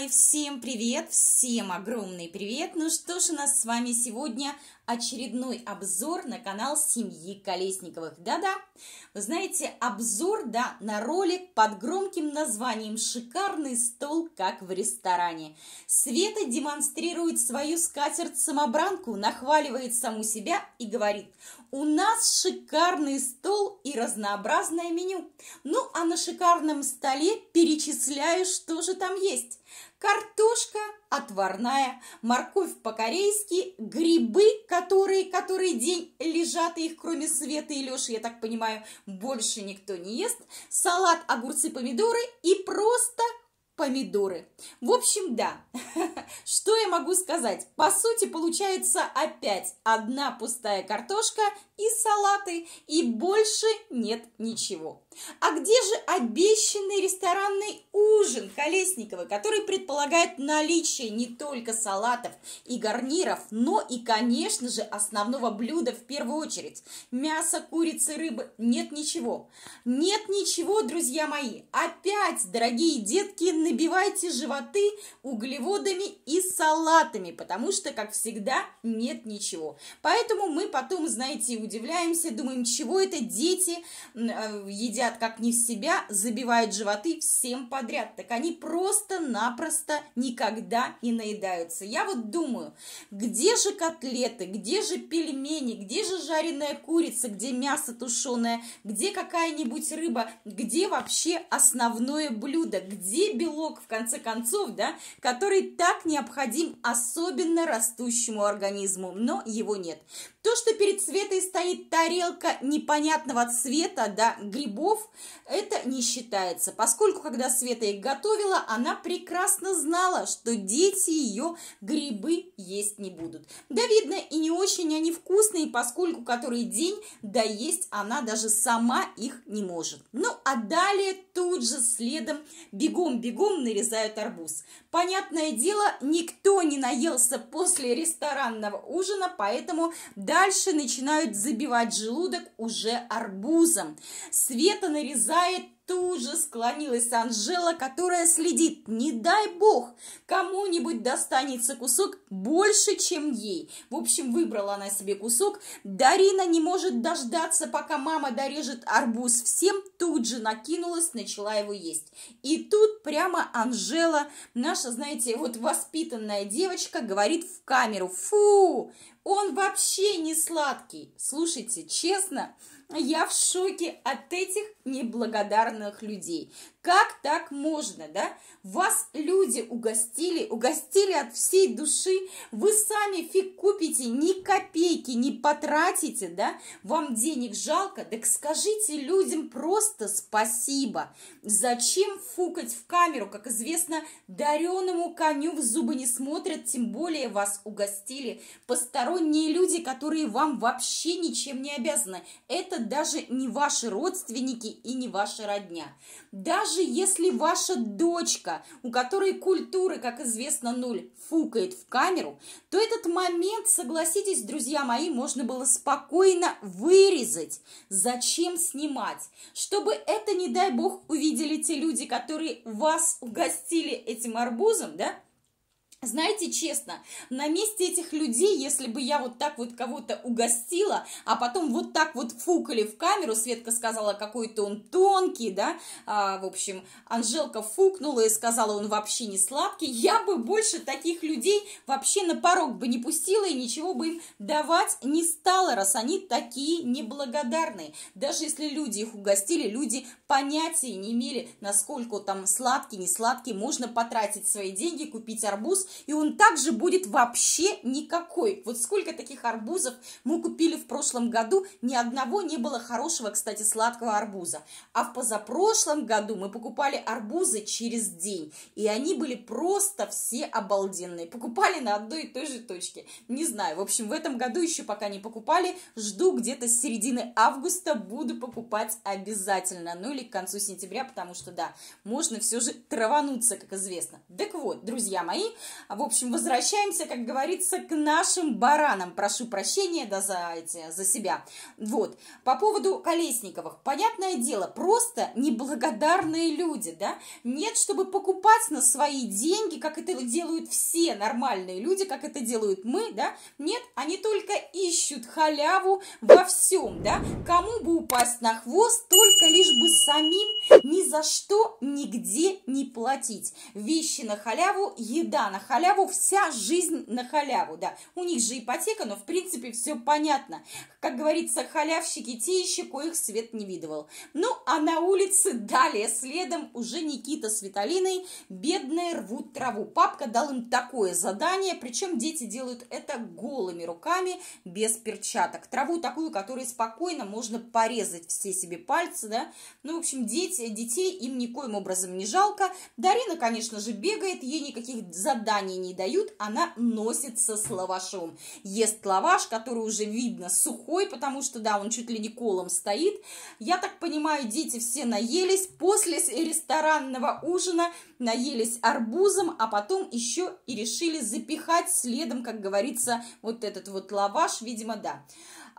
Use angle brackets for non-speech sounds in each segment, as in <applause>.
мои, всем привет, всем огромный привет! Ну что ж, у нас с вами сегодня очередной обзор на канал семьи Колесниковых. Да-да, вы знаете, обзор, да, на ролик под громким названием «Шикарный стол, как в ресторане». Света демонстрирует свою скатерть-самобранку, нахваливает саму себя и говорит – у нас шикарный стол и разнообразное меню. Ну, а на шикарном столе перечисляю, что же там есть. Картошка отварная, морковь по-корейски, грибы, которые который день лежат, и их кроме Света и Леши, я так понимаю, больше никто не ест, салат, огурцы, помидоры и просто помидоры. В общем, да, <laughs> что я могу сказать? По сути, получается опять одна пустая картошка и салаты, и больше нет ничего. А где же обещанный ресторанный ужин Колесникова, который предполагает наличие не только салатов и гарниров, но и, конечно же, основного блюда в первую очередь? Мясо, курицы, рыбы. Нет ничего. Нет ничего, друзья мои. Опять, дорогие детки, набивайте животы углеводами и салатами, потому что, как всегда, нет ничего. Поэтому мы потом, знаете, удивляемся, думаем, чего это дети э, едят едят как не в себя, забивают животы всем подряд. Так они просто-напросто никогда не наедаются. Я вот думаю, где же котлеты, где же пельмени, где же жареная курица, где мясо тушеное, где какая-нибудь рыба, где вообще основное блюдо, где белок, в конце концов, да, который так необходим особенно растущему организму, но его нет. То, что перед Светой стоит тарелка непонятного цвета, да, грибов, это не считается, поскольку, когда Света их готовила, она прекрасно знала, что дети ее грибы есть не будут. Да, видно, и не очень они вкусные, поскольку который день да есть она даже сама их не может. Ну, а далее тут же следом бегом-бегом нарезают арбуз. Понятное дело, никто не наелся после ресторанного ужина, поэтому Дальше начинают забивать желудок уже арбузом. Света нарезает Тут же склонилась Анжела, которая следит. Не дай бог, кому-нибудь достанется кусок больше, чем ей. В общем, выбрала она себе кусок. Дарина не может дождаться, пока мама дорежет арбуз всем. Тут же накинулась, начала его есть. И тут прямо Анжела, наша, знаете, вот воспитанная девочка, говорит в камеру. Фу, он вообще не сладкий. Слушайте, честно, я в шоке от этих неблагодарных людей. Как так можно, да? Вас люди угостили, угостили от всей души, вы сами фиг купите, ни копейки не потратите, да? Вам денег жалко, так скажите людям просто спасибо. Зачем фукать в камеру? Как известно, дареному коню в зубы не смотрят, тем более вас угостили посторонние люди, которые вам вообще ничем не обязаны. Это даже не ваши родственники и не ваша родня. Даже даже если ваша дочка, у которой культуры, как известно, нуль, фукает в камеру, то этот момент, согласитесь, друзья мои, можно было спокойно вырезать. Зачем снимать? Чтобы это, не дай бог, увидели те люди, которые вас угостили этим арбузом, да? Знаете, честно, на месте этих людей, если бы я вот так вот кого-то угостила, а потом вот так вот фукали в камеру, Светка сказала, какой-то он тонкий, да, а, в общем, Анжелка фукнула и сказала, он вообще не сладкий, я бы больше таких людей вообще на порог бы не пустила и ничего бы им давать не стала, раз они такие неблагодарные. Даже если люди их угостили, люди понятия не имели, насколько там сладкий, не сладкий, можно потратить свои деньги, купить арбуз, и он также будет вообще никакой. Вот сколько таких арбузов мы купили в прошлом году, ни одного не было хорошего, кстати, сладкого арбуза. А в позапрошлом году мы покупали арбузы через день, и они были просто все обалденные. Покупали на одной и той же точке. Не знаю, в общем, в этом году еще пока не покупали, жду где-то с середины августа, буду покупать обязательно, ну или к концу сентября, потому что, да, можно все же травануться, как известно. Так вот, друзья мои, а, в общем, возвращаемся, как говорится, к нашим баранам. Прошу прощения, да, за, эти, за себя. Вот. По поводу Колесниковых. Понятное дело, просто неблагодарные люди, да? Нет, чтобы покупать на свои деньги, как это делают все нормальные люди, как это делают мы, да? Нет, они только ищут халяву во всем, да? Кому бы упасть на хвост, только лишь бы самим ни за что нигде не платить. Вещи на халяву, еда на халяву халяву, вся жизнь на халяву, да. У них же ипотека, но в принципе все понятно. Как говорится, халявщики те еще, коих свет не видывал. Ну, а на улице далее следом уже Никита с Виталиной бедные рвут траву. Папка дал им такое задание, причем дети делают это голыми руками, без перчаток. Траву такую, которой спокойно можно порезать все себе пальцы, да. Ну, в общем, дети, детей им никоим образом не жалко. Дарина, конечно же, бегает, ей никаких заданий названия не дают, она носится с лавашом. Ест лаваш, который уже видно сухой, потому что, да, он чуть ли не колом стоит. Я так понимаю, дети все наелись. После ресторанного ужина наелись арбузом, а потом еще и решили запихать следом, как говорится, вот этот вот лаваш, видимо, да.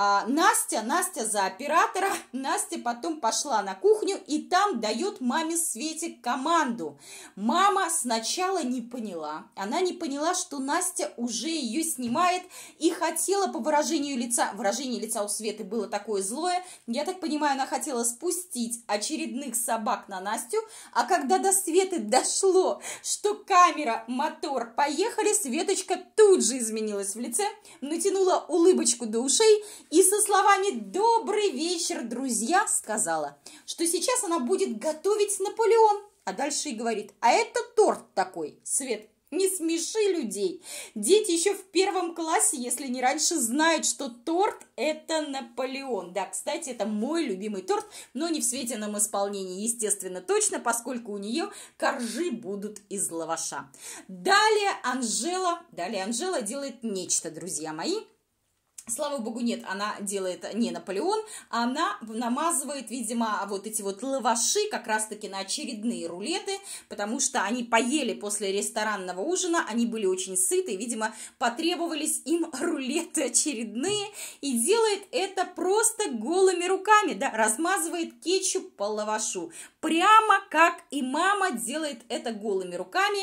А, Настя, Настя за оператора, <laughs> Настя потом пошла на кухню и там дает маме Свете команду. Мама сначала не поняла, она не поняла, что Настя уже ее снимает и хотела по выражению лица, выражение лица у Светы было такое злое, я так понимаю, она хотела спустить очередных собак на Настю, а когда до Светы дошло, что камера, мотор, поехали, Светочка тут же изменилась в лице, натянула улыбочку до ушей и со словами «Добрый вечер, друзья!» сказала, что сейчас она будет готовить Наполеон. А дальше и говорит, а это торт такой, Свет, не смеши людей. Дети еще в первом классе, если не раньше, знают, что торт – это Наполеон. Да, кстати, это мой любимый торт, но не в Светином исполнении, естественно, точно, поскольку у нее коржи будут из лаваша. Далее Анжела, далее Анжела делает нечто, друзья мои – Слава богу, нет, она делает не Наполеон, она намазывает, видимо, вот эти вот лаваши как раз-таки на очередные рулеты, потому что они поели после ресторанного ужина, они были очень сыты, видимо, потребовались им <laughs> рулеты очередные, и делает это просто голыми руками, да, размазывает кетчуп по лавашу, прямо как и мама делает это голыми руками,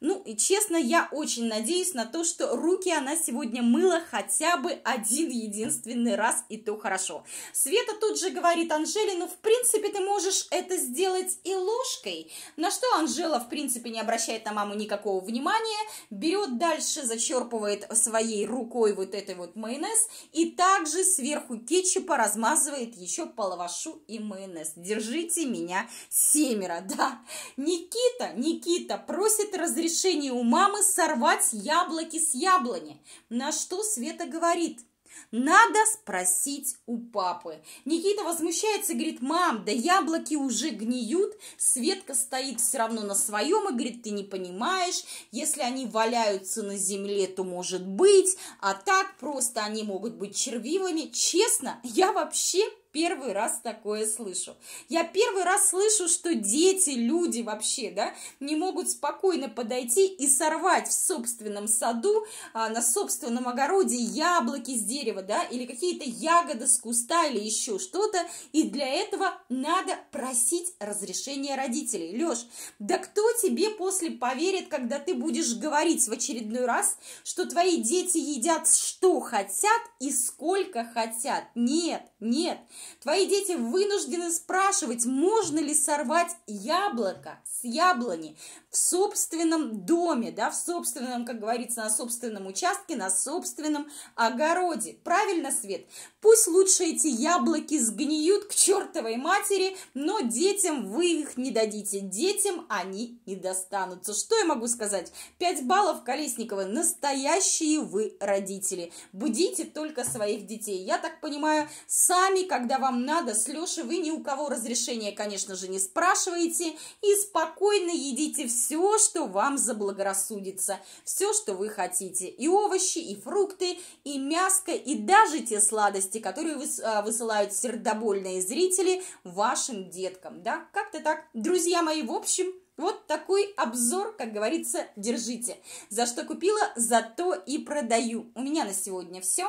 ну и честно, я очень надеюсь на то, что руки она сегодня мыла хотя бы один единственный раз, и то хорошо. Света тут же говорит Анжеле, ну в принципе ты можешь это сделать и ложкой, на что Анжела в принципе не обращает на маму никакого внимания, берет дальше, зачерпывает своей рукой вот этой вот майонез и также сверху кетчупа размазывает еще по лавашу и майонез. Держите меня семеро, <laughs> да. Никита, Никита просит разрешения решение у мамы сорвать яблоки с яблони. На что Света говорит – надо спросить у папы. Никита возмущается и говорит, мам, да яблоки уже гниют. Светка стоит все равно на своем и говорит, ты не понимаешь, если они валяются на земле, то может быть, а так просто они могут быть червивыми. Честно, я вообще первый раз такое слышу. Я первый раз слышу, что дети, люди вообще, да, не могут спокойно подойти и сорвать в собственном саду, а, на собственном огороде яблоки с дерева, да, или какие-то ягоды с куста или еще что-то, и для этого надо просить разрешения родителей. Леш, да кто тебе после поверит, когда ты будешь говорить в очередной раз, что твои дети едят что хотят и сколько хотят? Нет, нет, Твои дети вынуждены спрашивать, можно ли сорвать яблоко с яблони в собственном доме, да, в собственном, как говорится, на собственном участке, на собственном огороде. Правильно, Свет? Пусть лучше эти яблоки сгниют к чертовой матери, но детям вы их не дадите. Детям они не достанутся. Что я могу сказать? 5 баллов Колесникова. Настоящие вы родители. Будите только своих детей. Я так понимаю, сами, когда когда вам надо, с Лешей вы ни у кого разрешения, конечно же, не спрашиваете и спокойно едите все, что вам заблагорассудится, все, что вы хотите, и овощи, и фрукты, и мяско, и даже те сладости, которые а, высылают сердобольные зрители вашим деткам, да, как-то так, друзья мои, в общем, вот такой обзор, как говорится, держите. За что купила, за то и продаю. У меня на сегодня все.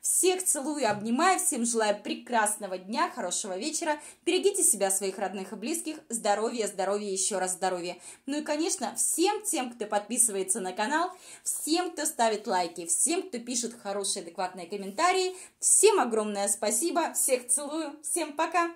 Всех целую, обнимаю, всем желаю прекрасного дня, хорошего вечера. Берегите себя, своих родных и близких. Здоровья, здоровья, еще раз здоровья. Ну и, конечно, всем тем, кто подписывается на канал, всем, кто ставит лайки, всем, кто пишет хорошие, адекватные комментарии. Всем огромное спасибо, всех целую, всем пока!